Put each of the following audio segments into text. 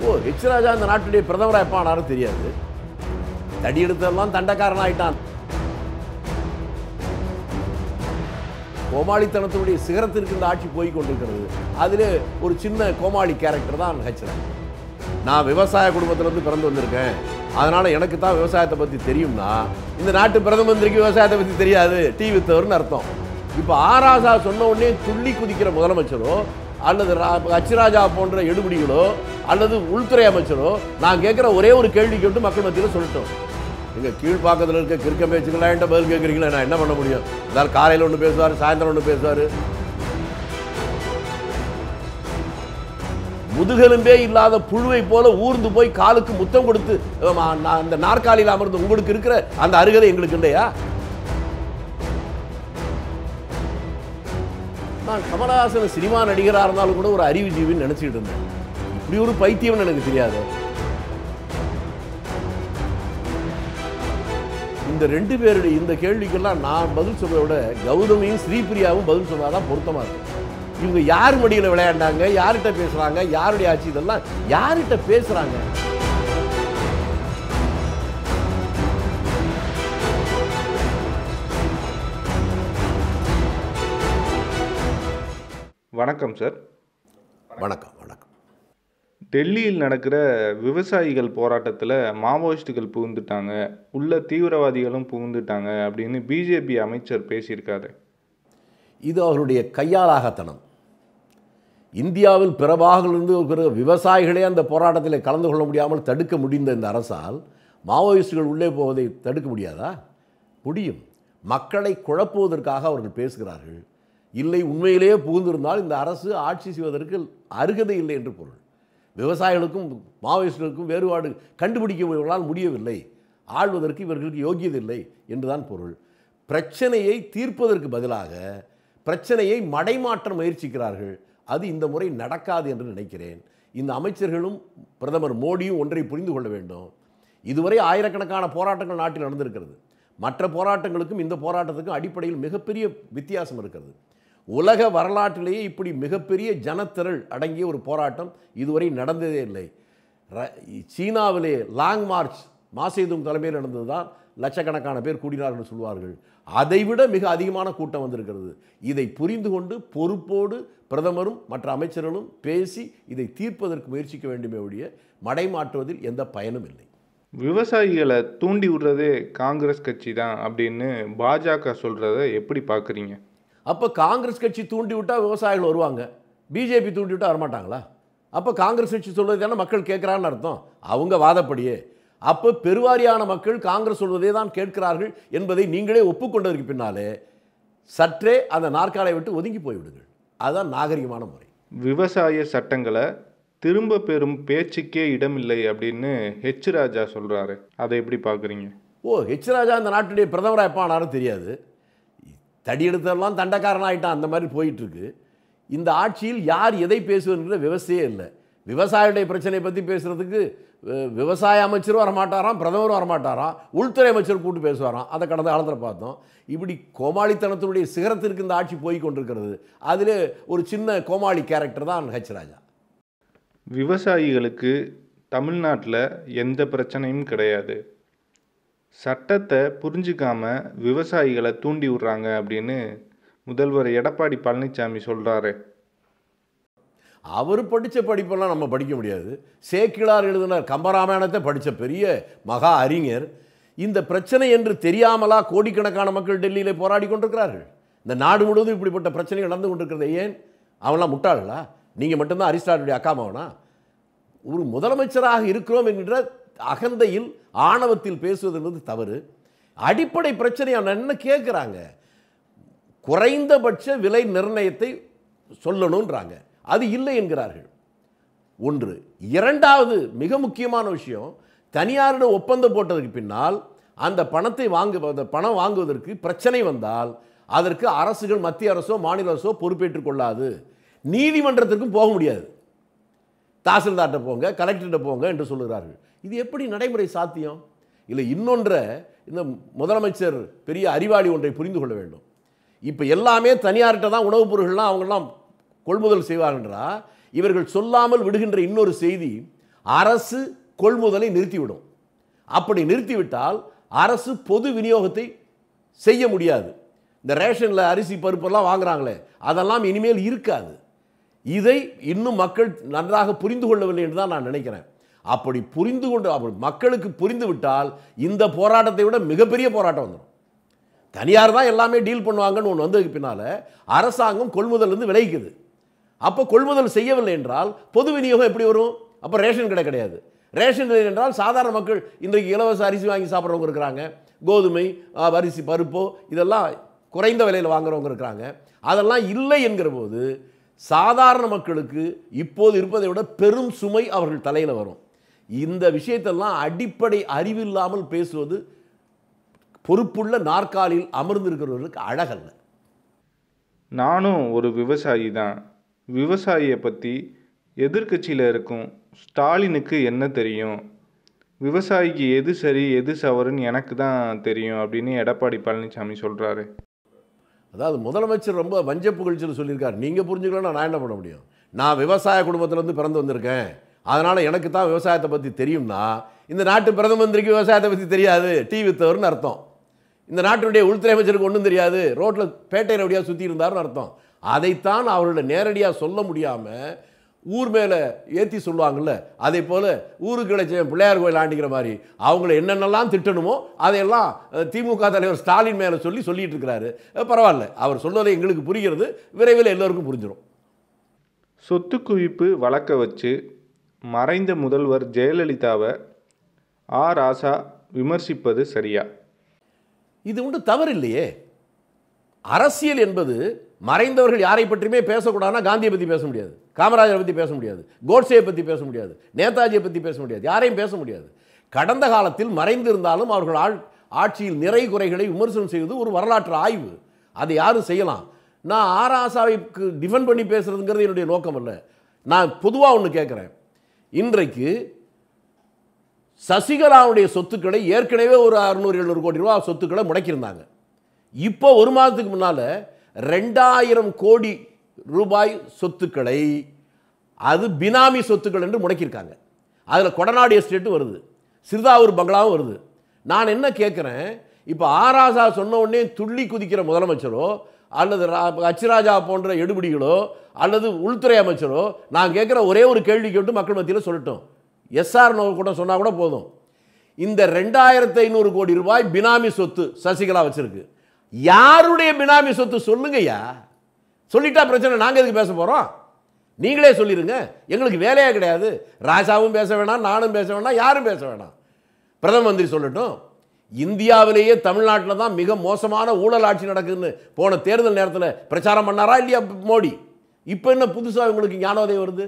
ஓ H ராஜா இந்த நாட்டுடைய பிரதமராக எப்போ ஆனாலும் தெரியாது தடி எடுத்ததெல்லாம் தண்டக்காரன் ஆயிட்டான் கோமாளித்தனத்தினுடைய சிகரத்திற்கு இந்த ஆட்சி போய் கொண்டிருக்கிறது அதில் ஒரு சின்ன கோமாளி கேரக்டர் தான் ஹெச் நான் விவசாய குடும்பத்திலேருந்து பிறந்து வந்திருக்கேன் அதனால் எனக்கு தான் விவசாயத்தை பற்றி தெரியும்னா இந்த நாட்டு பிரதம மந்திரிக்கு விவசாயத்தை பற்றி தெரியாது டி தவறுன்னு அர்த்தம் இப்போ ஆராசா சொன்ன உடனே துள்ளி குதிக்கிற முதலமைச்சரும் அல்லது அச்சுராஜா போன்ற எடுபடிகளோ அல்லது உள்துறை அமைச்சரோ நான் கேட்குற ஒரே ஒரு கேள்வி கேட்டு மக்கள் மத்தியில் சொல்லட்டும் நீங்கள் கீழ்ப்பாக்கத்தில் இருக்க கிற்க பேச்சுங்களா பதில் கேட்குறீங்களா நான் என்ன பண்ண முடியும் இருந்தாலும் காலையில் ஒன்று பேசுவார் சாயந்தரம் ஒன்று பேசுவார் முதுகெலும்பே இல்லாத புழுவை போல ஊர்ந்து போய் காலுக்கு முத்தம் கொடுத்து அந்த நாற்காலியில் அமர்ந்து உங்களுக்கு இருக்கிற அந்த அருகதை எங்களுக்கு இல்லையா நான் கமலஹாசன் சினிமா நடிகராக இருந்தாலும் கூட ஒரு அறிவுஜீவின்னு நினச்சிக்கிட்டு இருந்தேன் இப்படி ஒரு பைத்தியம்னு எனக்கு தெரியாது இந்த ரெண்டு பேருடைய இந்த கேள்விக்கெல்லாம் நான் பதில் சொல்றதை விட கௌதமியும் ஸ்ரீபிரியாவும் பதில் சொன்னாதான் பொருத்தமாக இருக்கு இவங்க யார் மடியில் விளையாண்டாங்க யார்கிட்ட பேசுகிறாங்க யாருடைய ஆட்சி இதெல்லாம் யார்கிட்ட பேசுகிறாங்க வணக்கம் சார் வணக்கம் வணக்கம் டெல்லியில் நடக்கிற விவசாயிகள் போராட்டத்தில் மாவோயிஸ்டுகள் புகுந்துட்டாங்க உள்ள தீவிரவாதிகளும் புகுந்துட்டாங்க அப்படின்னு பிஜேபி அமைச்சர் பேசியிருக்காரு இது அவருடைய கையாளாகத்தனம் இந்தியாவில் பிற பாகங்களிலிருந்து பிற விவசாயிகளே அந்த போராட்டத்தில் கலந்து கொள்ள முடியாமல் தடுக்க முடிந்த இந்த அரசால் மாவோயிஸ்டுகள் உள்ளே போவதை தடுக்க முடியாதா முடியும் மக்களை குழப்புவதற்காக அவர்கள் பேசுகிறார்கள் இல்லை உண்மையிலேயே புகுந்திருந்தால் இந்த அரசு ஆட்சி செய்வதற்கு அருகதை இல்லை என்று பொருள் விவசாயிகளுக்கும் மாவோயிஸ்டுகளுக்கும் வேறுபாடு கண்டுபிடிக்க இவர்களால் முடியவில்லை ஆள்வதற்கு இவர்களுக்கு யோகியதில்லை என்றுதான் பொருள் பிரச்சனையை தீர்ப்பதற்கு பதிலாக பிரச்சனையை மடைமாற்ற முயற்சிக்கிறார்கள் அது இந்த முறை நடக்காது என்று நினைக்கிறேன் இந்த அமைச்சர்களும் பிரதமர் மோடியும் ஒன்றை புரிந்து கொள்ள வேண்டும் இதுவரை ஆயிரக்கணக்கான போராட்டங்கள் நாட்டில் நடந்திருக்கிறது மற்ற போராட்டங்களுக்கும் இந்த போராட்டத்துக்கும் அடிப்படையில் மிகப்பெரிய வித்தியாசம் இருக்கிறது உலக வரலாற்றிலேயே இப்படி மிகப்பெரிய ஜனத்திரள் அடங்கிய ஒரு போராட்டம் இதுவரை நடந்ததே இல்லை சீனாவிலே லாங் மார்ச் மாசேதுங் தலைமையில் நடந்ததுதான் லட்சக்கணக்கான பேர் கூடினார்கள் சொல்வார்கள் அதைவிட மிக அதிகமான கூட்டம் வந்திருக்கிறது இதை புரிந்து கொண்டு பொறுப்போடு பிரதமரும் மற்ற அமைச்சர்களும் பேசி இதை தீர்ப்பதற்கு முயற்சிக்க வேண்டுமே ஒழிய மடைமாற்றுவதில் எந்த பயனும் இல்லை விவசாயிகளை தூண்டி விடுறதே காங்கிரஸ் கட்சி தான் அப்படின்னு பாஜக சொல்கிறத எப்படி பார்க்குறீங்க அப்போ காங்கிரஸ் கட்சி தூண்டி விட்டால் விவசாயிகள் வருவாங்க பிஜேபி தூண்டி விட்டால் வரமாட்டாங்களா அப்போ காங்கிரஸ் கட்சி சொல்வது தானே மக்கள் கேட்குறான்னு அர்த்தம் அவங்க வாதப்படியே அப்போ பெருவாரியான மக்கள் காங்கிரஸ் சொல்வதே தான் கேட்கிறார்கள் என்பதை நீங்களே ஒப்புக்கொண்டதற்கு பின்னாலே சற்றே அந்த நாற்காலை விட்டு ஒதுங்கி போய்விடுங்கள் அதுதான் நாகரிகமான முறை விவசாய சட்டங்களை திரும்ப பெறும் பேச்சுக்கே இடமில்லை அப்படின்னு ஹெச் ராஜா சொல்கிறாரு அதை எப்படி பார்க்குறீங்க ஓ ஹெச் ராஜா இந்த நாட்டுடைய பிரதமராக எப்போ ஆனாலும் தெரியாது தடி எடுத்தெல்லாம் தண்டக்காரன் ஆகிட்டான் அந்த மாதிரி போயிட்டுருக்கு இந்த ஆட்சியில் யார் எதை பேசுவதுங்கிற விவசாயே இல்லை விவசாயியுடைய பிரச்சனையை பற்றி பேசுகிறதுக்கு விவசாய அமைச்சரும் வரமாட்டாராம் பிரதமரும் வரமாட்டாராம் உள்துறை அமைச்சர் கூட்டு பேசுவாராம் அதை கடந்த காலத்தில் பார்த்தோம் இப்படி கோமாளித்தனத்தினுடைய சிகரத்திற்கு இந்த ஆட்சி போய் கொண்டிருக்கிறது அதில் ஒரு சின்ன கோமாளி கேரக்டர் தான் ஹெச் ராஜா விவசாயிகளுக்கு தமிழ்நாட்டில் எந்த பிரச்சனையும் கிடையாது சட்டத்தை புரிஞ்சுக்காம விவசாயிகளை தூண்டி விடுறாங்க அப்படின்னு முதல்வர் எடப்பாடி பழனிசாமி சொல்கிறாரு அவர் படித்த படிப்பெல்லாம் நம்ம படிக்க முடியாது சேக்கிழார் எழுதினர் கம்பராமாயணத்தை படித்த பெரிய மகா அறிஞர் இந்த பிரச்சனை என்று தெரியாமலா கோடிக்கணக்கான மக்கள் டெல்லியில் போராடி கொண்டிருக்கிறார்கள் இந்த நாடு முழுவதும் இப்படிப்பட்ட பிரச்சனை நடந்து கொண்டிருக்கிறது ஏன் அவன்லாம் முட்டாளா நீங்கள் மட்டும்தான் அரிஸ்டாட்டுடைய அக்காமாவனா ஒரு முதலமைச்சராக இருக்கிறோம் என்கின்ற அகந்தையில் ஆணவத்தில் பேசுவது தவறு அடிப்படை பிரச்சனை என்ன கேட்குறாங்க குறைந்தபட்ச விலை நிர்ணயத்தை சொல்லணுன்றாங்க அது இல்லை என்கிறார்கள் ஒன்று இரண்டாவது மிக முக்கியமான விஷயம் தனியாரிடம் ஒப்பந்தம் போட்டதற்கு பின்னால் அந்த பணத்தை வாங்கு அந்த பணம் வாங்குவதற்கு பிரச்சனை வந்தால் அதற்கு அரசுகள் மத்திய அரசோ மாநில அரசோ பொறுப்பேற்றுக் கொள்ளாது நீதிமன்றத்திற்கும் போக முடியாது தாசில்தார்கிட்ட போங்க கலெக்டர்கிட்ட போங்க என்று சொல்லுகிறார்கள் இது எப்படி நடைமுறை சாத்தியம் இல்லை இன்னொன்றை இந்த முதலமைச்சர் பெரிய அறிவாளி ஒன்றை புரிந்து கொள்ள வேண்டும் இப்போ எல்லாமே தனியார்கிட்ட தான் உணவுப் பொருட்கள்லாம் அவங்கெல்லாம் கொள்முதல் செய்வாங்கன்றா இவர்கள் சொல்லாமல் விடுகின்ற இன்னொரு செய்தி அரசு கொள்முதலை நிறுத்திவிடும் அப்படி நிறுத்திவிட்டால் அரசு பொது விநியோகத்தை செய்ய முடியாது இந்த ரேஷனில் அரிசி பருப்பெல்லாம் வாங்குறாங்களே அதெல்லாம் இனிமேல் இருக்காது இதை இன்னும் மக்கள் நன்றாக புரிந்து கொள்ளவில்லை என்று தான் நான் நினைக்கிறேன் அப்படி புரிந்து கொண்டு அப்படி மக்களுக்கு புரிந்து விட்டால் இந்த போராட்டத்தை விட மிகப்பெரிய போராட்டம் வந்துடும் தனியார் தான் எல்லாமே டீல் பண்ணுவாங்கன்னு ஒன்று வந்ததுக்கு பின்னால் அரசாங்கம் இருந்து விளைக்குது அப்போ கொள்முதல் செய்யவில்லை என்றால் பொது விநியோகம் எப்படி வரும் அப்போ ரேஷன் கடை கிடையாது ரேஷன் கடை என்றால் சாதாரண மக்கள் இன்றைக்கு இலவச அரிசி வாங்கி சாப்பிட்றவங்க இருக்கிறாங்க கோதுமை அரிசி பருப்பு இதெல்லாம் குறைந்த விலையில் வாங்குறவங்க இருக்கிறாங்க அதெல்லாம் இல்லை என்கிற போது சாதாரண மக்களுக்கு இப்போது இருப்பதை விட பெரும் சுமை அவர்கள் தலையில் வரும் இந்த விஷயத்தெல்லாம் அடிப்படை அறிவில்லாமல் பேசுவது பொறுப்புள்ள நாற்காலியில் அமர்ந்திருக்கிறவர்களுக்கு அழகல்ல நானும் ஒரு விவசாயி தான் விவசாயியை பற்றி எதிர்கட்சியில் இருக்கும் ஸ்டாலினுக்கு என்ன தெரியும் விவசாயிக்கு எது சரி எது சவருன்னு எனக்கு தான் தெரியும் அப்படின்னு எடப்பாடி பழனிசாமி சொல்கிறாரு அதாவது முதலமைச்சர் ரொம்ப வஞ்ச புகழ்ச்சியில் சொல்லியிருக்காரு நீங்கள் புரிஞ்சுக்கலாம் நான் என்ன பண்ண முடியும் நான் விவசாய குடும்பத்திலேருந்து பிறந்து வந்திருக்கேன் அதனால் எனக்கு தான் விவசாயத்தை பற்றி தெரியும்னா இந்த நாட்டு பிரதம மந்திரிக்கு விவசாயத்தை பற்றி தெரியாது டீ வித்தவர்னு அர்த்தம் இந்த நாட்டினுடைய உள்துறை அமைச்சருக்கு ஒன்றும் தெரியாது ரோட்டில் பேட்டை ரவுடியாக சுற்றி இருந்தார்னு அர்த்தம் அதைத்தான் அவர்களை நேரடியாக சொல்ல முடியாமல் ஊர் மேலே ஏற்றி சொல்லுவாங்கள்ல அதே போல் ஊருக்கு கிடைச்ச பிள்ளையார் கோயில் ஆண்டிக்கிற மாதிரி அவங்கள என்னென்னலாம் திட்டணுமோ அதையெல்லாம் திமுக தலைவர் ஸ்டாலின் மேலே சொல்லி சொல்லிட்டு இருக்கிறாரு பரவாயில்ல அவர் சொல்வதை எங்களுக்கு புரிகிறது விரைவில் எல்லோருக்கும் புரிஞ்சிடும் சொத்து குவிப்பு வழக்க வச்சு மறைந்த முதல்வர் ஜெயலலிதாவை ஆ ராசா விமர்சிப்பது சரியா இது ஒன்று தவறில்லையே அரசியல் என்பது மறைந்தவர்கள் யாரை பற்றியுமே பேசக்கூடாதுன்னா காந்தியை பற்றி பேச முடியாது காமராஜரை பற்றி பேச முடியாது கோட்ஸேயை பற்றி பேச முடியாது நேதாஜியை பற்றி பேச முடியாது யாரையும் பேச முடியாது கடந்த காலத்தில் மறைந்திருந்தாலும் அவர்கள் ஆள் ஆட்சியில் நிறை குறைகளை விமர்சனம் செய்வது ஒரு வரலாற்று ஆய்வு அதை யாரும் செய்யலாம் நான் ஆராசாவைக்கு டிஃபெண்ட் பண்ணி பேசுகிறதுங்கிறது என்னுடைய நோக்கம் இல்லை நான் பொதுவாக ஒன்று கேட்குறேன் இன்றைக்கு சசிகலாவுடைய சொத்துக்களை ஏற்கனவே ஒரு அறுநூறு எழுநூறு கோடி ரூபா சொத்துக்களை முடக்கியிருந்தாங்க இப்போ ஒரு மாதத்துக்கு முன்னால் ரெண்டாயிரம் கோடி ரூபாய் சொத்துக்களை அது பினாமி சொத்துக்கள் என்று முடக்கியிருக்காங்க அதில் கொடநாடு எஸ்டேட்டும் வருது சிறுதாவூர் பங்களாவும் வருது நான் என்ன கேட்குறேன் இப்போ ஆராசா சொன்ன உடனே துள்ளி குதிக்கிற முதலமைச்சரோ அல்லது அச்சுராஜா போன்ற எடுபடிகளோ அல்லது உள்துறை அமைச்சரோ நான் கேட்குற ஒரே ஒரு கேள்வி கேட்டு மக்கள் மத்தியில் சொல்லட்டும் எஸ்ஆர் நோ கூட சொன்னால் கூட போதும் இந்த ரெண்டாயிரத்து ஐநூறு கோடி ரூபாய் பினாமி சொத்து சசிகலா வச்சுருக்கு யாருடைய பினாமி சொத்து சொல்லுங்கய்யா சொல்லிட்டா பிரச்சனை நாங்கள் எதுக்கு பேச போகிறோம் நீங்களே சொல்லிடுங்க எங்களுக்கு வேலையே கிடையாது ராஜாவும் பேச வேணாம் நானும் பேச வேணாம் யாரும் பேச வேணாம் பிரதம மந்திரி சொல்லட்டும் இந்தியாவிலேயே தமிழ்நாட்டில் தான் மிக மோசமான ஊழல் ஆட்சி நடக்குதுன்னு போன தேர்தல் நேரத்தில் பிரச்சாரம் பண்ணாரா இல்லையா மோடி இப்போ என்ன புதுசாக உங்களுக்கு ஞானோதயம் வருது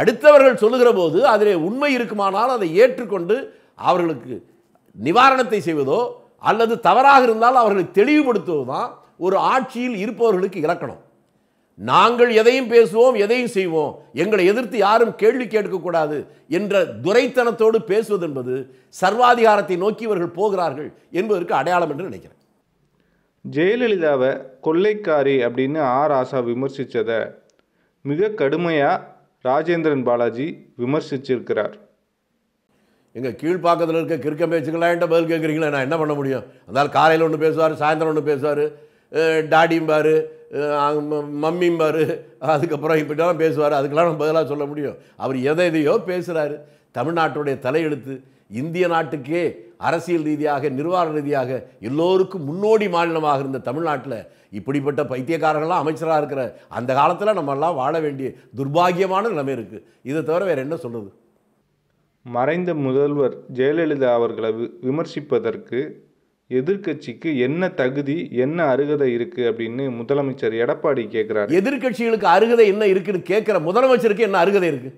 அடுத்தவர்கள் சொல்லுகிற போது அதிலே உண்மை இருக்குமானால் அதை ஏற்றுக்கொண்டு அவர்களுக்கு நிவாரணத்தை செய்வதோ அல்லது தவறாக இருந்தால் அவர்களை தெளிவுபடுத்துவதுதான் ஒரு ஆட்சியில் இருப்பவர்களுக்கு இலக்கணம் நாங்கள் எதையும் பேசுவோம் எதையும் செய்வோம் எங்களை எதிர்த்து யாரும் கேள்வி கேட்கக்கூடாது என்ற துரைத்தனத்தோடு பேசுவது என்பது சர்வாதிகாரத்தை நோக்கி இவர்கள் போகிறார்கள் என்பதற்கு அடையாளம் என்று நினைக்கிறேன் ஜெயலலிதாவை கொள்ளைக்காரி அப்படின்னு ஆர் ஆசா விமர்சித்ததை மிக கடுமையாக ராஜேந்திரன் பாலாஜி விமர்சிச்சிருக்கிறார் எங்கள் கீழ்ப்பாக்கத்தில் இருக்க கிறுக்க பேச்சுக்கெல்லாம் என்கிட்ட பதில் கேட்குறீங்களே நான் என்ன பண்ண முடியும் அதனால் காலையில் ஒன்று பேசுவார் சாயந்தரம் ஒன்று பேசுவார் டாடிம்பார் மம்மிம்பார் அதுக்கப்புறம் இப்படிலாம் பேசுவார் அதுக்கெல்லாம் நம்ம பதிலாக சொல்ல முடியும் அவர் எதை எதையோ பேசுகிறாரு தமிழ்நாட்டுடைய தலையெழுத்து இந்திய நாட்டுக்கே அரசியல் ரீதியாக நிர்வாக ரீதியாக எல்லோருக்கும் முன்னோடி மாநிலமாக இருந்த தமிழ்நாட்டில் இப்படிப்பட்ட பைத்தியக்காரர்கள்லாம் அமைச்சராக இருக்கிற அந்த காலத்தில் நம்மெல்லாம் வாழ வேண்டிய துர்பாகியமான நிலைமை இருக்குது இதை தவிர வேறு என்ன சொல்கிறது மறைந்த முதல்வர் ஜெயலலிதா அவர்களை விமர்சிப்பதற்கு எதிர்கட்சிக்கு என்ன தகுதி என்ன அருகதை இருக்கு அப்படின்னு முதலமைச்சர் எடப்பாடி கேட்கிறார் எதிர்கட்சிகளுக்கு அருகதை என்ன இருக்குன்னு கேட்கிற முதலமைச்சருக்கு என்ன அருகதை இருக்கு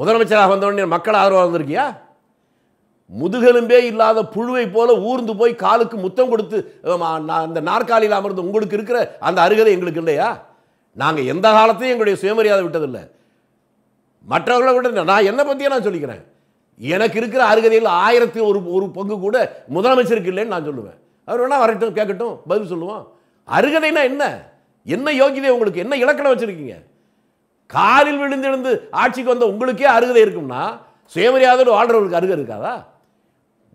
முதலமைச்சராக வந்தவொடனே மக்கள் ஆதரவாக வந்திருக்கியா முதுகெலும்பே இல்லாத புழுவை போல ஊர்ந்து போய் காலுக்கு முத்தம் கொடுத்து அந்த நாற்காலியில் அமர்ந்து உங்களுக்கு இருக்கிற அந்த அருகதை எங்களுக்கு இல்லையா நாங்கள் எந்த காலத்தையும் எங்களுடைய சுயமரியாதை விட்டதில்லை மற்றவர்களை விட நான் என்னை பற்றியே நான் சொல்லிக்கிறேன் எனக்கு இருக்கிற அருகதையில் ஆயிரத்தி ஒரு ஒரு பங்கு கூட முதலமைச்சருக்கு இல்லைன்னு நான் சொல்லுவேன் அவர் வேணா வரட்டும் கேட்கட்டும் பதில் சொல்லுவோம் அருகதைனா என்ன என்ன யோகிதை உங்களுக்கு என்ன இலக்கணம் வச்சுருக்கீங்க காலில் விழுந்திருந்து ஆட்சிக்கு வந்த உங்களுக்கே அருகதை இருக்கும்னா சுயமரியாதையோடு வாழ்றவருக்கு அருகே இருக்காதா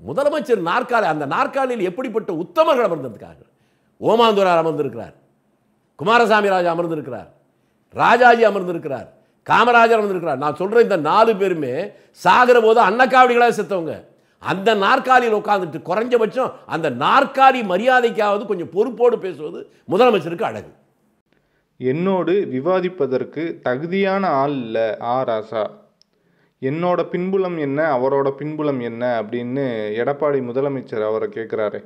முதலமைச்சர் நாற்காலி அந்த நாற்காலியில் எப்படிப்பட்ட உத்தமர்கள் அமர்ந்ததுக்காக ஓமாந்துரார் அமர்ந்திருக்கிறார் குமாரசாமி ராஜா அமர்ந்திருக்கிறார் ராஜாஜி அமர்ந்திருக்கிறார் காமராஜர் வந்திருக்கிறார் நான் சொல்கிற இந்த நாலு பேருமே சாகிற போது அன்னக்காவடிகளாக செத்தவங்க அந்த நாற்காலியில் உட்காந்துட்டு குறைஞ்சபட்சம் அந்த நாற்காலி மரியாதைக்காவது கொஞ்சம் பொறுப்போடு பேசுவது முதலமைச்சருக்கு அழகு என்னோடு விவாதிப்பதற்கு தகுதியான ஆள் இல்லை ஆ ராசா என்னோட பின்புலம் என்ன அவரோட பின்புலம் என்ன அப்படின்னு எடப்பாடி முதலமைச்சர் அவரை கேட்குறாரு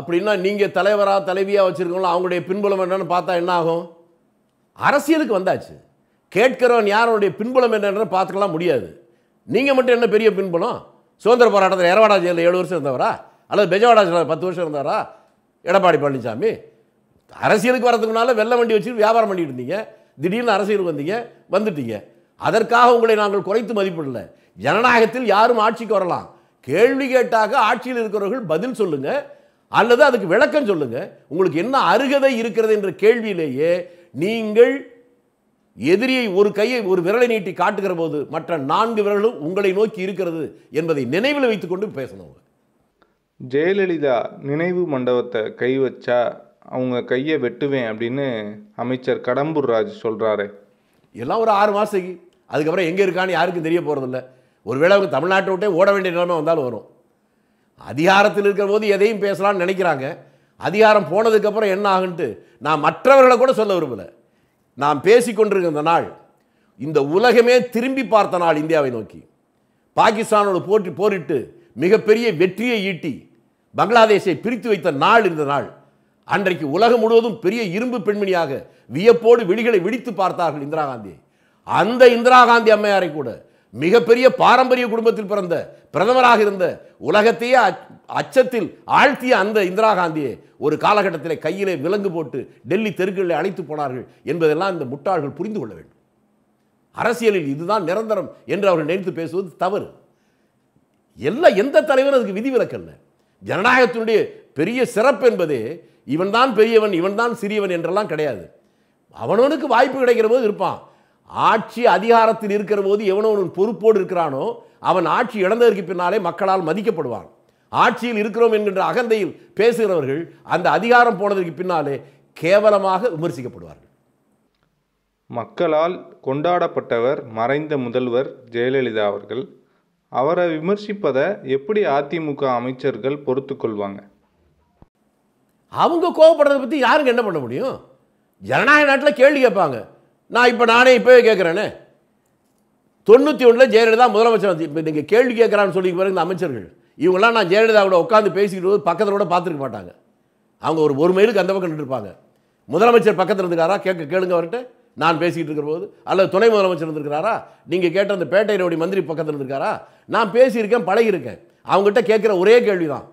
அப்படின்னா நீங்கள் தலைவராக தலைவியாக வச்சுருக்கோங்களா அவங்களுடைய பின்புலம் என்னன்னு பார்த்தா என்ன ஆகும் அரசியலுக்கு வந்தாச்சு கேட்கிறவன் யாருடைய பின்புலம் என்னன்ற பார்த்துக்கலாம் முடியாது நீங்கள் மட்டும் என்ன பெரிய பின்புலம் சுதந்திர போராட்டத்தில் எரவாடா ஜெயிலில் ஏழு வருஷம் இருந்தவரா அல்லது பெஜவாடா ஜெயிலில் பத்து வருஷம் இருந்தாரா எடப்பாடி பழனிசாமி அரசியலுக்கு வரதுக்குனால வெள்ள வண்டி வச்சு வியாபாரம் பண்ணிட்டு இருந்தீங்க திடீர்னு அரசியலுக்கு வந்தீங்க வந்துட்டீங்க அதற்காக உங்களை நாங்கள் குறைத்து மதிப்பிடல ஜனநாயகத்தில் யாரும் ஆட்சிக்கு வரலாம் கேள்வி கேட்டாக ஆட்சியில் இருக்கிறவர்கள் பதில் சொல்லுங்கள் அல்லது அதுக்கு விளக்கம் சொல்லுங்கள் உங்களுக்கு என்ன அருகதை இருக்கிறது என்ற கேள்வியிலேயே நீங்கள் எதிரியை ஒரு கையை ஒரு விரலை நீட்டி காட்டுகிற போது மற்ற நான்கு விரலும் உங்களை நோக்கி இருக்கிறது என்பதை நினைவில் வைத்துக்கொண்டு பேசணும் ஜெயலலிதா நினைவு மண்டபத்தை கை வச்சா அவங்க கையை வெட்டுவேன் அப்படின்னு அமைச்சர் கடம்பூர் ராஜ் சொல்கிறாரு எல்லாம் ஒரு ஆறு மாதத்துக்கு அதுக்கப்புறம் எங்கே இருக்கான்னு யாருக்கும் தெரிய போகிறதில்ல ஒருவேளை அவங்க தமிழ்நாட்டை விட்டே ஓட வேண்டிய நிலைமை வந்தாலும் வரும் அதிகாரத்தில் இருக்கிற போது எதையும் பேசலாம்னு நினைக்கிறாங்க அதிகாரம் போனதுக்கப்புறம் என்ன ஆகுன்ட்டு நான் மற்றவர்களை கூட சொல்ல விரும்பலை நாம் பேசிக்கொண்டிருக்கிற நாள் இந்த உலகமே திரும்பி பார்த்த நாள் இந்தியாவை நோக்கி பாகிஸ்தானோடு போட்டி போரிட்டு மிகப்பெரிய வெற்றியை ஈட்டி பங்களாதேஷை பிரித்து வைத்த நாள் இந்த நாள் அன்றைக்கு உலகம் முழுவதும் பெரிய இரும்பு பெண்மணியாக வியப்போடு விழிகளை விழித்து பார்த்தார்கள் இந்திரா காந்தியை அந்த இந்திரா காந்தி அம்மையாரை கூட மிகப்பெரிய பாரம்பரிய குடும்பத்தில் பிறந்த பிரதமராக இருந்த உலகத்தையே அச்சத்தில் ஆழ்த்திய அந்த இந்திரா காந்தியை ஒரு காலகட்டத்தில் கையிலே விலங்கு போட்டு டெல்லி தெருக்களில் அழைத்து போனார்கள் என்பதெல்லாம் இந்த முட்டாள்கள் புரிந்து கொள்ள வேண்டும் அரசியலில் இதுதான் நிரந்தரம் என்று அவர்கள் நினைத்து பேசுவது தவறு எல்லாம் எந்த தலைவரும் அதுக்கு விதிவிலக்கல்ல ஜனநாயகத்தினுடைய பெரிய சிறப்பு என்பதே இவன் தான் பெரியவன் இவன் தான் சிறியவன் என்றெல்லாம் கிடையாது அவனவனுக்கு வாய்ப்பு கிடைக்கிற போது இருப்பான் ஆட்சி அதிகாரத்தில் இருக்கிற போது எவனோ பொறுப்போடு இருக்கிறானோ அவன் ஆட்சி இழந்ததற்கு பின்னாலே மக்களால் மதிக்கப்படுவான் ஆட்சியில் இருக்கிறோம் என்கின்ற அகந்தையில் பேசுகிறவர்கள் அந்த அதிகாரம் போனதற்கு பின்னாலே கேவலமாக விமர்சிக்கப்படுவார்கள் மக்களால் கொண்டாடப்பட்டவர் மறைந்த முதல்வர் ஜெயலலிதா அவர்கள் அவரை விமர்சிப்பதை எப்படி அதிமுக அமைச்சர்கள் பொறுத்து கொள்வாங்க அவங்க கோவப்படுறதை பற்றி யாருக்கு என்ன பண்ண முடியும் ஜனநாயக நாட்டில் கேள்வி கேட்பாங்க நான் இப்போ நானே இப்போவே கேட்குறேன்னு தொண்ணூற்றி ஒன்றில் ஜெயலலிதா முதலமைச்சர் வந்து இப்போ நீங்கள் கேள்வி கேட்குறான்னு சொல்லி பாருங்க இந்த அமைச்சர்கள் இவங்களாம் நான் ஜெயலலிதாவோட உட்காந்து பேசிக்கிட்டு போது பக்கத்தில் கூட பார்த்துருக்க மாட்டாங்க அவங்க ஒரு ஒரு மைலுக்கு அந்த பக்கம் இருப்பாங்க முதலமைச்சர் பக்கத்தில் இருந்துக்காரா கேட்க கேளுங்க அவர்கிட்ட நான் பேசிக்கிட்டு இருக்கிற போது அல்லது துணை முதலமைச்சர் இருந்திருக்கிறாரா நீங்கள் கேட்ட அந்த பேட்டையினுடைய மந்திரி பக்கத்தில் இருந்திருக்காரா நான் பேசியிருக்கேன் பழகியிருக்கேன் அவங்ககிட்ட கேட்குற ஒரே கேள்வி தான்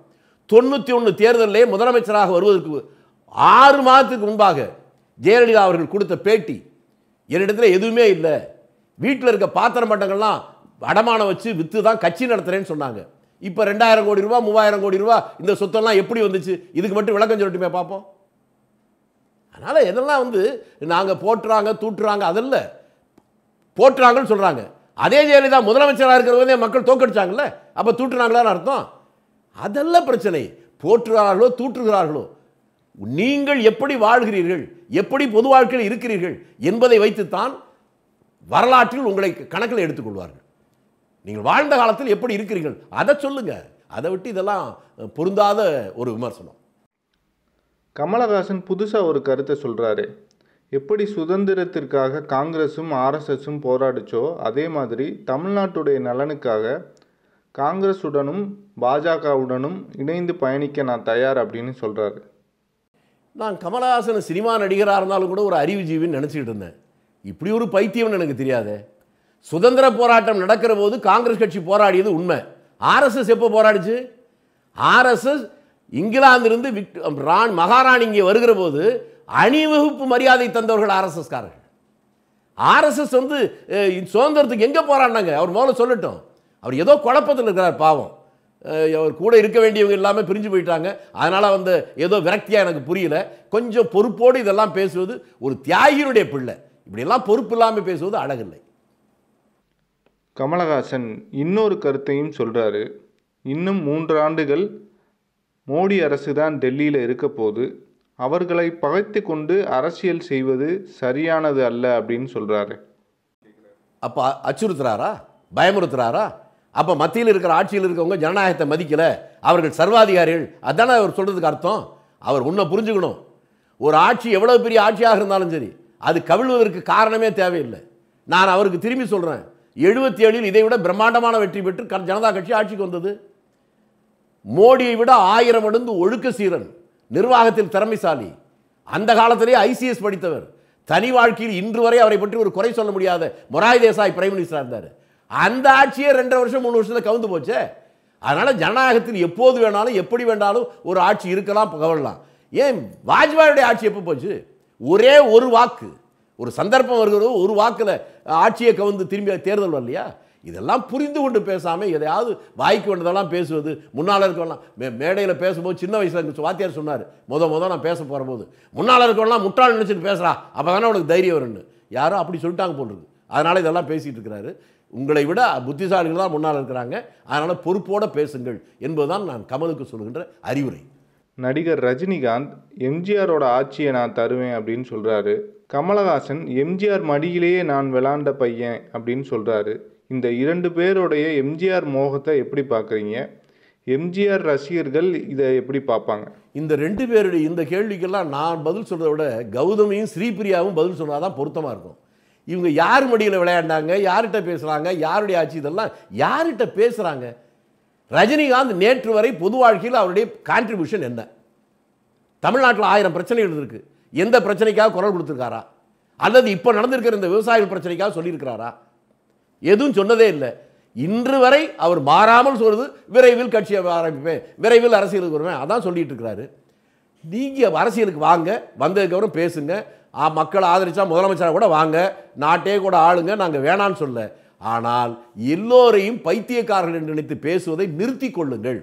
தொண்ணூற்றி ஒன்று தேர்தலிலே முதலமைச்சராக வருவதற்கு ஆறு மாதத்துக்கு முன்பாக ஜெயலலிதா அவர்கள் கொடுத்த பேட்டி என்னிடத்தில் எதுவுமே இல்லை வீட்டில் இருக்க பாத்திர மட்டங்கள்லாம் அடமானம் வச்சு விற்று தான் கட்சி நடத்துகிறேன்னு சொன்னாங்க இப்போ ரெண்டாயிரம் கோடி ரூபா மூவாயிரம் கோடி ரூபா இந்த சொத்தெல்லாம் எப்படி வந்துச்சு இதுக்கு மட்டும் விளக்கம் சொல்லட்டுமே பார்ப்போம் அதனால் இதெல்லாம் வந்து நாங்கள் போட்டுறாங்க தூட்டுறாங்க அதில் போட்டுறாங்கன்னு சொல்கிறாங்க அதே ஜெயலலிதா முதலமைச்சராக இருக்கிறவங்க மக்கள் தோக்கடிச்சாங்கல்ல அப்போ தூட்டுறாங்களான்னு அர்த்தம் அதெல்லாம் பிரச்சனை போற்றுகிறார்களோ தூற்றுகிறார்களோ நீங்கள் எப்படி வாழ்கிறீர்கள் எப்படி பொது வாழ்க்கையில் இருக்கிறீர்கள் என்பதை வைத்துத்தான் வரலாற்றில் உங்களை கணக்கில் எடுத்துக்கொள்வார்கள் நீங்கள் வாழ்ந்த காலத்தில் எப்படி இருக்கிறீர்கள் அதை சொல்லுங்கள் அதை விட்டு இதெல்லாம் பொருந்தாத ஒரு விமர்சனம் கமலஹாசன் புதுசாக ஒரு கருத்தை சொல்கிறாரு எப்படி சுதந்திரத்திற்காக காங்கிரஸும் ஆர்எஸ்எஸும் போராடிச்சோ அதே மாதிரி தமிழ்நாட்டுடைய நலனுக்காக காங்கிரஸுடனும் பாஜகவுடனும் இணைந்து பயணிக்க நான் தயார் அப்படின்னு சொல்கிறாரு நான் கமலஹாசன் சினிமா நடிகராக இருந்தாலும் கூட ஒரு ஜீவின்னு நினச்சிக்கிட்டு இருந்தேன் இப்படி ஒரு பைத்தியம்னு எனக்கு தெரியாது சுதந்திர போராட்டம் நடக்கிற போது காங்கிரஸ் கட்சி போராடியது உண்மை ஆர்எஸ்எஸ் எப்போ போராடிச்சு ஆர்எஸ்எஸ் இங்கிலாந்திலிருந்து விக் ராண் மகாராணி இங்கே வருகிற போது அணிவகுப்பு மரியாதை தந்தவர்கள் ஆர்எஸ்எஸ்காரர்கள் ஆர்எஸ்எஸ் வந்து சுதந்திரத்துக்கு எங்கே போராடினாங்க அவர் முதல்ல சொல்லட்டும் அவர் ஏதோ குழப்பத்தில் இருக்கிறார் பாவம் அவர் கூட இருக்க வேண்டியவங்க எல்லாமே பிரிஞ்சு போயிட்டாங்க அதனால் வந்து ஏதோ விரக்தியாக எனக்கு புரியல கொஞ்சம் பொறுப்போடு இதெல்லாம் பேசுவது ஒரு தியாகியினுடைய பிள்ளை இப்படியெல்லாம் பொறுப்பு இல்லாமல் பேசுவது அழகில்லை கமலஹாசன் இன்னொரு கருத்தையும் சொல்கிறாரு இன்னும் மூன்று ஆண்டுகள் மோடி அரசு தான் டெல்லியில் இருக்க போது அவர்களை பகைத்து கொண்டு அரசியல் செய்வது சரியானது அல்ல அப்படின்னு சொல்கிறாரு அப்போ அச்சுறுத்துறாரா பயமுறுத்துறாரா அப்போ மத்தியில் இருக்கிற ஆட்சியில் இருக்கிறவங்க ஜனநாயகத்தை மதிக்கலை அவர்கள் சர்வாதிகாரிகள் அதானே அவர் சொல்கிறதுக்கு அர்த்தம் அவர் உன்னை புரிஞ்சுக்கணும் ஒரு ஆட்சி எவ்வளோ பெரிய ஆட்சியாக இருந்தாலும் சரி அது கவிழ்வதற்கு காரணமே தேவையில்லை நான் அவருக்கு திரும்பி சொல்கிறேன் எழுபத்தி ஏழில் இதை விட பிரம்மாண்டமான வெற்றி பெற்று ஜனதா கட்சி ஆட்சிக்கு வந்தது மோடியை விட ஆயிரம் அடுந்து ஒழுக்க சீரன் நிர்வாகத்தில் திறமைசாலி அந்த காலத்திலே ஐசிஎஸ் படித்தவர் தனி வாழ்க்கையில் இன்று வரை அவரை பற்றி ஒரு குறை சொல்ல முடியாத மொராய் தேசாய் பிரைம் மினிஸ்டராக இருந்தார் அந்த ஆட்சியே ரெண்டரை வருஷம் மூணு வருஷத்தில் கவுந்து போச்சு அதனால் ஜனநாயகத்தில் எப்போது வேணாலும் எப்படி வேணாலும் ஒரு ஆட்சி இருக்கலாம் கவரலாம் ஏன் வாஜ்பாயுடைய ஆட்சி எப்போ போச்சு ஒரே ஒரு வாக்கு ஒரு சந்தர்ப்பம் வருகிறது ஒரு வாக்கில் ஆட்சியை கவுந்து திரும்பி தேர்தல் வரலையா இதெல்லாம் புரிந்து கொண்டு பேசாமல் எதையாவது வாய்க்கு வந்ததெல்லாம் பேசுவது முன்னால் இருக்கவெல்லாம் மே மேடையில் பேசும்போது சின்ன வயசில் இருந்துச்சு வாத்தியார் சொன்னார் முத முத நான் பேச போகிற போது முன்னால் இருக்கவெல்லாம் முட்டாள் நினச்சிட்டு பேசுகிறா அப்போ தானே உனக்கு தைரியம் வரும்னு யாரும் அப்படி சொல்லிட்டாங்க போன்றது அதனால் இதெல்லாம் பேசிகிட்டு இருக்கிறாரு உங்களை விட புத்திசாலிகள் தான் முன்னால் இருக்கிறாங்க அதனால் பொறுப்போடு பேசுங்கள் என்பதுதான் நான் கமலுக்கு சொல்கின்ற அறிவுரை நடிகர் ரஜினிகாந்த் எம்ஜிஆரோட ஆட்சியை நான் தருவேன் அப்படின்னு சொல்கிறாரு கமலஹாசன் எம்ஜிஆர் மடியிலேயே நான் விளாண்ட பையன் அப்படின்னு சொல்கிறாரு இந்த இரண்டு பேருடைய எம்ஜிஆர் மோகத்தை எப்படி பார்க்குறீங்க எம்ஜிஆர் ரசிகர்கள் இதை எப்படி பார்ப்பாங்க இந்த ரெண்டு பேருடைய இந்த கேள்விக்கெல்லாம் நான் பதில் சொல்கிறத விட கௌதமியும் ஸ்ரீபிரியாவும் பதில் சொன்னால் தான் பொருத்தமாக இருக்கும் இவங்க யார் மடியில் விளையாண்டாங்க யார்கிட்ட பேசுகிறாங்க யாருடைய ஆட்சி இதெல்லாம் யார்கிட்ட பேசுகிறாங்க ரஜினிகாந்த் நேற்று வரை பொது வாழ்க்கையில் அவருடைய கான்ட்ரிபியூஷன் என்ன தமிழ்நாட்டில் ஆயிரம் பிரச்சனைகள் இருக்குது எந்த பிரச்சனைக்காக குரல் கொடுத்துருக்காரா அல்லது இப்போ நடந்திருக்கிற இந்த விவசாயிகள் பிரச்சனைக்காக சொல்லியிருக்கிறாரா எதுவும் சொன்னதே இல்லை இன்று வரை அவர் மாறாமல் சொல்கிறது விரைவில் கட்சியை ஆரம்பிப்பேன் விரைவில் அரசியலுக்கு வருவேன் அதான் சொல்லிட்டு இருக்கிறாரு நீங்கள் அரசியலுக்கு வாங்க வந்ததுக்கப்புறம் பேசுங்க மக்களை ஆதரித்தா முதலமைச்சராக கூட வாங்க நாட்டே கூட ஆளுங்க நாங்கள் வேணான்னு சொல்ல ஆனால் எல்லோரையும் பைத்தியக்காரர்கள் என்று நினைத்து பேசுவதை நிறுத்தி கொள்ளுங்கள்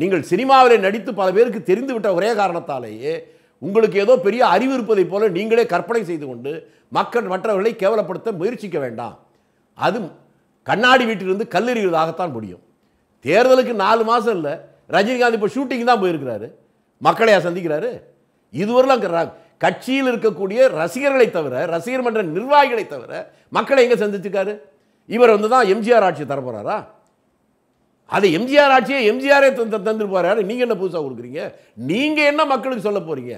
நீங்கள் சினிமாவிலே நடித்து பல பேருக்கு தெரிந்துவிட்ட ஒரே காரணத்தாலேயே உங்களுக்கு ஏதோ பெரிய அறிவு இருப்பதை போல நீங்களே கற்பனை செய்து கொண்டு மக்கள் மற்றவர்களை கேவலப்படுத்த முயற்சிக்க வேண்டாம் அது கண்ணாடி வீட்டிலிருந்து கல்லெறிவதாகத்தான் முடியும் தேர்தலுக்கு நாலு மாதம் இல்லை ரஜினிகாந்த் இப்போ ஷூட்டிங் தான் போயிருக்கிறாரு மக்களையா சந்திக்கிறாரு இதுவரையிலும் கட்சியில் இருக்கக்கூடிய ரசிகர்களை தவிர ரசிகர் மன்ற நிர்வாகிகளை தவிர மக்களை எங்கே சந்திச்சுக்காரு இவர் வந்து தான் எம்ஜிஆர் ஆட்சி தரப்போகிறாரா அது எம்ஜிஆர் ஆட்சியை எம்ஜிஆரே தந்து தந்துட்டு போகிறாரு நீங்கள் என்ன புதுசாக கொடுக்குறீங்க நீங்கள் என்ன மக்களுக்கு சொல்ல போகிறீங்க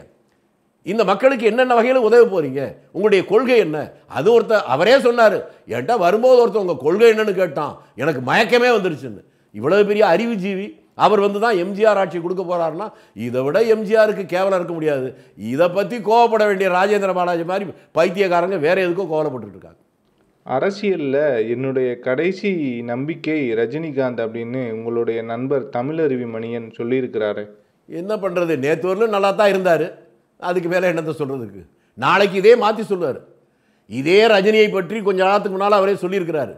இந்த மக்களுக்கு என்னென்ன வகையில் உதவி போகிறீங்க உங்களுடைய கொள்கை என்ன அது ஒருத்த அவரே சொன்னார் என்கிட்ட வரும்போது ஒருத்தர் உங்கள் கொள்கை என்னன்னு கேட்டான் எனக்கு மயக்கமே வந்துருச்சுன்னு இவ்வளவு பெரிய அறிவுஜீவி அவர் வந்து தான் எம்ஜிஆர் ஆட்சி கொடுக்க போகிறாருன்னா இதை விட எம்ஜிஆருக்கு கேவலம் இருக்க முடியாது இதை பற்றி கோவப்பட வேண்டிய ராஜேந்திர பாலாஜி மாதிரி பைத்தியக்காரங்க வேறு எதுக்கும் கோவப்பட்டு இருக்காங்க அரசியலில் என்னுடைய கடைசி நம்பிக்கை ரஜினிகாந்த் அப்படின்னு உங்களுடைய நண்பர் தமிழருவி மணியன் சொல்லியிருக்கிறாரு என்ன பண்ணுறது நேற்று வரலும் நல்லா தான் இருந்தார் அதுக்கு மேலே என்னத்தை சொல்கிறதுக்கு நாளைக்கு இதே மாற்றி சொல்லுவார் இதே ரஜினியை பற்றி கொஞ்ச நாளத்துக்கு முன்னால் அவரே சொல்லியிருக்கிறாரு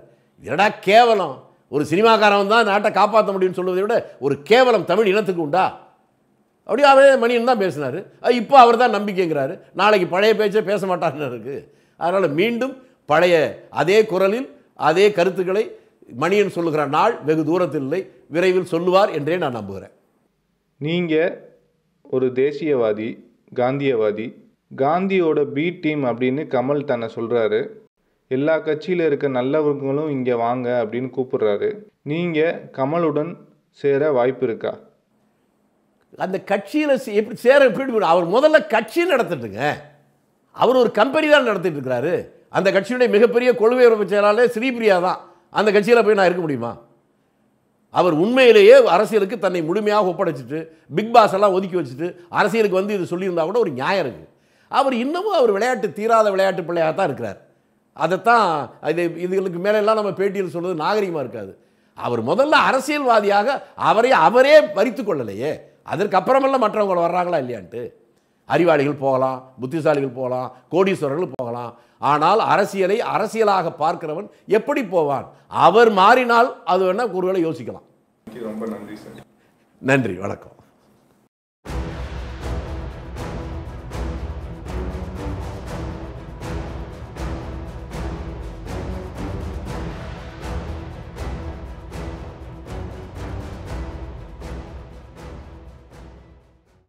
என்னடா கேவலம் ஒரு சினிமாக்காரன் தான் நாட்டை காப்பாற்ற முடியும்னு சொல்வதை விட ஒரு கேவலம் தமிழ் இனத்துக்கு உண்டா அப்படியே அவரே மணியன் தான் பேசினார் இப்போ அவர் தான் நம்பிக்கைங்கிறாரு நாளைக்கு பழைய பேச்சே பேச மாட்டார்னு இருக்குது அதனால் மீண்டும் பழைய அதே குரலில் அதே கருத்துக்களை மணியன் சொல்லுகிற நாள் வெகு தூரத்தில் இல்லை விரைவில் சொல்லுவார் என்றே நான் நம்புகிறேன் நீங்கள் ஒரு தேசியவாதி காந்தியவாதி காந்தியோட பி டீம் அப்படின்னு கமல் தன்னை சொல்கிறாரு எல்லா கட்சியில் இருக்க நல்லவர்களும் இங்கே வாங்க அப்படின்னு கூப்பிடுறாரு நீங்கள் கமலுடன் சேர வாய்ப்பு இருக்கா அந்த கட்சியில் எப்படி சேர எப்படி அவர் முதல்ல கட்சி நடத்திட்டுங்க அவர் ஒரு கம்பெனி தான் நடத்திட்டு இருக்கிறாரு அந்த கட்சியுடைய மிகப்பெரிய கொள்கை உறவு செயலாளர் ஸ்ரீபிரியா தான் அந்த கட்சியில் போய் நான் இருக்க முடியுமா அவர் உண்மையிலேயே அரசியலுக்கு தன்னை முழுமையாக ஒப்படைச்சிட்டு பிக் பாஸ் எல்லாம் ஒதுக்கி வச்சுட்டு அரசியலுக்கு வந்து இது சொல்லியிருந்தா கூட ஒரு நியாயம் இருக்குது அவர் இன்னமும் அவர் விளையாட்டு தீராத விளையாட்டு பிள்ளையாக தான் இருக்கிறார் அதைத்தான் இது இதுகளுக்கு மேலெல்லாம் நம்ம பேட்டியில் சொல்வது நாகரிகமாக இருக்காது அவர் முதல்ல அரசியல்வாதியாக அவரே அவரே பறித்து கொள்ளலையே அதற்கப்புறமெல்லாம் மற்றவங்க வர்றாங்களா இல்லையான்ட்டு அறிவாளிகள் போகலாம் புத்திசாலிகள் போகலாம் கோடீஸ்வரர்கள் போகலாம் ஆனால் அரசியலை அரசியலாக பார்க்கிறவன் எப்படி போவான் அவர் மாறினால் அது வேணால் ஒருவேளை யோசிக்கலாம் ரொம்ப நன்றி சார் நன்றி வணக்கம்